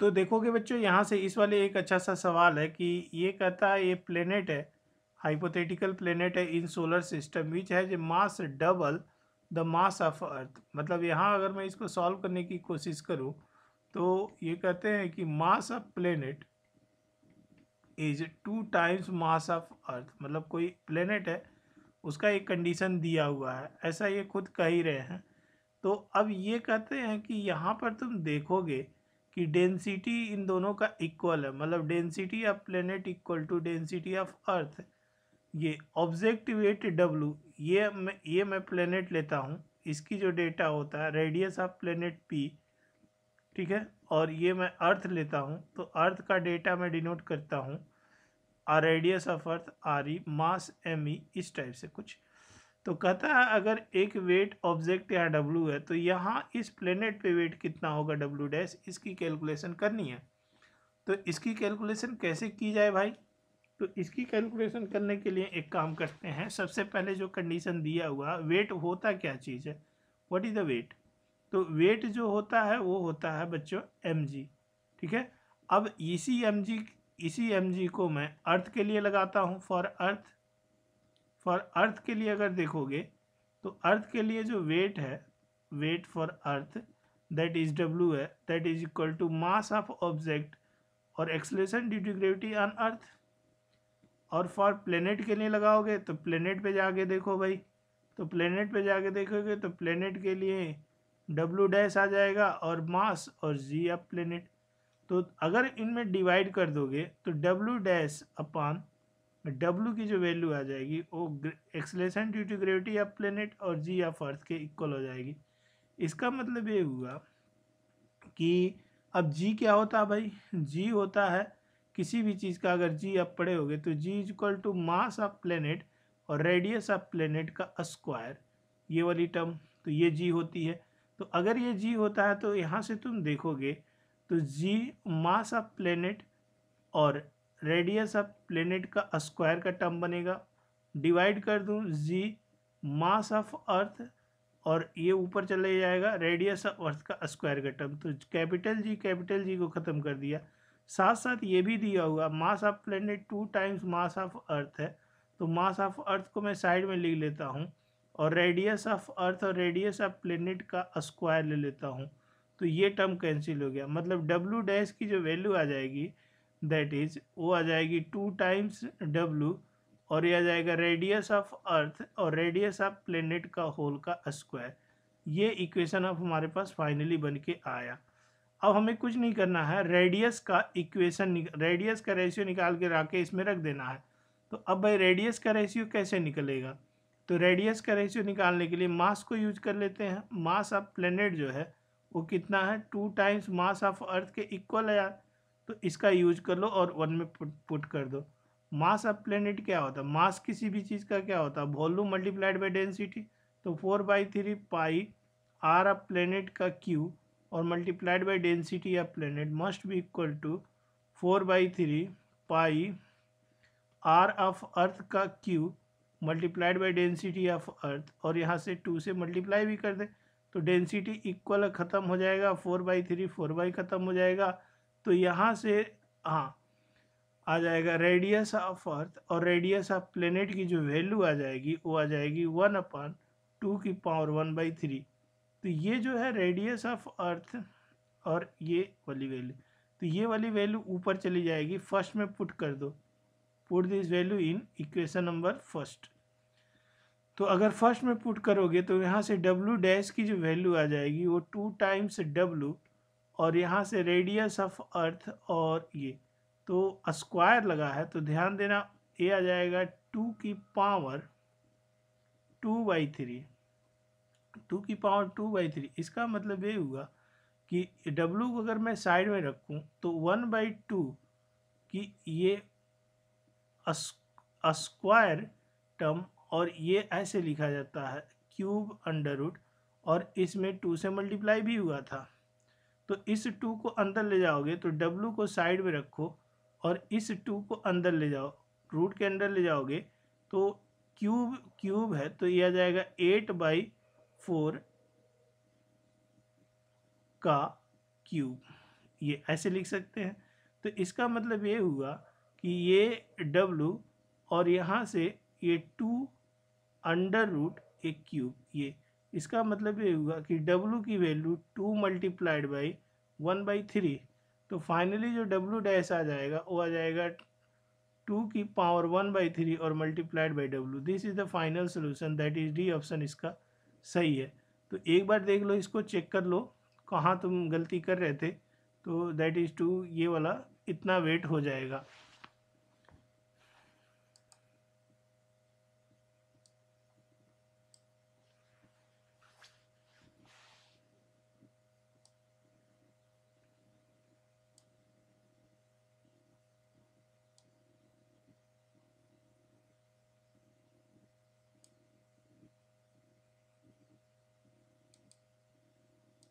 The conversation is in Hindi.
तो देखोगे बच्चों यहाँ से इस वाले एक अच्छा सा सवाल है कि ये कहता है ये प्लेनेट है हाइपोथेटिकल प्लेनेट है in solar system which has mass double the mass of earth मतलब यहाँ अगर मैं इसको सॉल्व करने की कोशिश करूँ तो ये कहते हैं कि mass of planet is two times mass of earth मतलब कोई प्लेनेट है उसका एक कंडीशन दिया हुआ है ऐसा ये खुद कह ही रहे हैं तो अब ये कहते हैं कि यहाँ पर तुम देखोगे कि डेंसिटी इन दोनों का इक्वल है मतलब density of planet equal to density of earth ये ऑब्जेक्ट वेट डब्लू ये मैं ये मैं प्लेनेट लेता हूँ इसकी जो डेटा होता है रेडियस ऑफ प्लेनेट पी ठीक है और ये मैं अर्थ लेता हूँ तो अर्थ का डेटा मैं डिनोट करता हूँ आ radius of earth R E mass M E इस टाइप से कुछ तो कहता है अगर एक वेट ऑब्जेक्ट यहाँ डब्लू है तो यहाँ इस प्लेनेट पे वेट कितना होगा डब्लू डैश इसकी कैलकुलेशन करनी है तो इसकी कैलकुलेशन कैसे की जाए भाई तो इसकी कैलकुलेशन करने के लिए एक काम करते हैं सबसे पहले जो कंडीशन दिया हुआ वेट होता क्या चीज़ है व्हाट इज़ द वेट तो वेट जो होता है वो होता है बच्चों एम ठीक है अब इसी एम इसी एम को मैं अर्थ के लिए लगाता हूँ फॉर अर्थ फॉर अर्थ के लिए अगर देखोगे तो अर्थ के लिए जो वेट है weight for earth that is W है that is equal to mass of object और acceleration due to gravity on earth और फॉर प्लेनेट के लिए लगाओगे तो प्लेनेट पे जाके देखो भाई तो प्लेनेट पे जाके देखोगे तो प्लेनेट के लिए डब्लू डैश आ जाएगा और मास और जी ऑफ प्लेनेट तो अगर इनमें डिवाइड कर दोगे तो डब्लू डैश अपॉन डब्ल्यू की जो वैल्यू आ जाएगी वो acceleration due to gravity of planet और जी ऑफ अर्थ के इक्वल हो जाएगी इसका मतलब ये हुआ कि अब जी क्या होता है भाई जी होता है किसी भी चीज़ का अगर जी आप पड़े होगे तो g is equal to mass of planet और रेडियस ऑफ प्लेनेट का स्क्वायर ये वाली टर्म तो ये जी होती है तो अगर ये जी होता है तो यहाँ से तुम देखोगे तो जी मास ऑफ प्लेनेट और रेडियस ऑफ प्लेनेट का स्क्वायर का टर्म बनेगा डिवाइड कर दूँ जी मास ऑफ अर्थ और ये ऊपर चला जाएगा रेडियस ऑफ अर्थ का स्क्वायर का टर्म तो कैपिटल जी कैपिटल जी को ख़त्म कर दिया साथ साथ ये भी दिया हुआ mass of planet two times mass of earth है तो मास ऑफ अर्थ को मैं साइड में लिख लेता हूँ और रेडियस ऑफ अर्थ और रेडियस ऑफ प्लेनेट का स्क्वायर ले लेता हूँ तो ये टर्म कैंसिल हो गया मतलब डब्ल्यू डैश की जो वैल्यू आ जाएगी दैट इज वो आ जाएगी टू टाइम्स डब्लू और ये आ जाएगा रेडियस ऑफ अर्थ और रेडियस ऑफ प्लेनेट का होल का स्क्वायर ये इक्वेशन अब हमारे पास फाइनली बन के आया अब हमें कुछ नहीं करना है रेडियस का इक्वेशन रेडियस का रेशियो निकाल के रख के इसमें रख देना है तो अब भाई रेडियस का रेशियो कैसे निकलेगा तो रेडियस का रेशियो निकालने के लिए मास को यूज कर लेते हैं मास ऑफ प्लेनेट जो है वो कितना है two times mass of earth के इक्वल है यार तो इसका यूज कर लो और वन में पुट, पुट कर दो मास ऑफ प्लेनेट क्या होता है मास किसी भी चीज़ का क्या होता है वॉल्यूम मल्टीप्लाइड बाई डेंसिटी तो four by three pi r of planet का क्यू और multiplied by density of planet must भी equal to four by three pi r of earth का cube multiplied by density of earth और यहाँ से टू से मल्टीप्लाई भी कर दे तो डेंसिटी इक्वल ख़त्म हो जाएगा four by three four by ख़त्म हो जाएगा तो यहाँ से हाँ आ जाएगा रेडियस ऑफ अर्थ और रेडियस ऑफ प्लेनेट की जो वैल्यू आ जाएगी वो आ जाएगी वन अपॉन टू की पावर वन बाई थ्री तो ये जो है रेडियस ऑफ अर्थ और ये वाली वैल्यू तो ये वाली वैल्यू ऊपर चली जाएगी फर्स्ट में पुट कर दो put this value in equation number first तो अगर फर्स्ट में पुट करोगे तो यहाँ से डब्लू डैश की जो वैल्यू आ जाएगी वो टू टाइम्स डब्लू और यहाँ से रेडियस ऑफ अर्थ और ये तो स्क्वायर लगा है तो ध्यान देना ये आ जाएगा टू की power two by three two की पावर टू बाई थ्री इसका मतलब ये हुआ कि डब्लू को अगर मैं साइड में रखूं तो वन बाई टू की ये स्क्वायर टर्म और ये ऐसे लिखा जाता है क्यूब अंडर रूट और इसमें टू से मल्टीप्लाई भी हुआ था तो इस टू को अंदर ले जाओगे तो डब्लू को साइड में रखो और इस टू को अंदर ले जाओ रूट के अंदर ले जाओगे तो क्यूब क्यूब है तो यह आ जाएगा एट बाई फोर का क्यूब ये ऐसे लिख सकते हैं तो इसका मतलब ये हुआ कि ये डब्लू और यहाँ से ये टू अंडर रूट एक क्यूब ये इसका मतलब ये होगा कि W की value two multiplied by one by three तो फाइनली जो W डैश आ जाएगा वो आ जाएगा टू की पावर वन बाई थ्री और multiplied by W this is the final solution that is D option इसका सही है तो एक बार देख लो इसको चेक कर लो कहाँ तुम गलती कर रहे थे तो दैट इज़ टू ये वाला इतना वेट हो जाएगा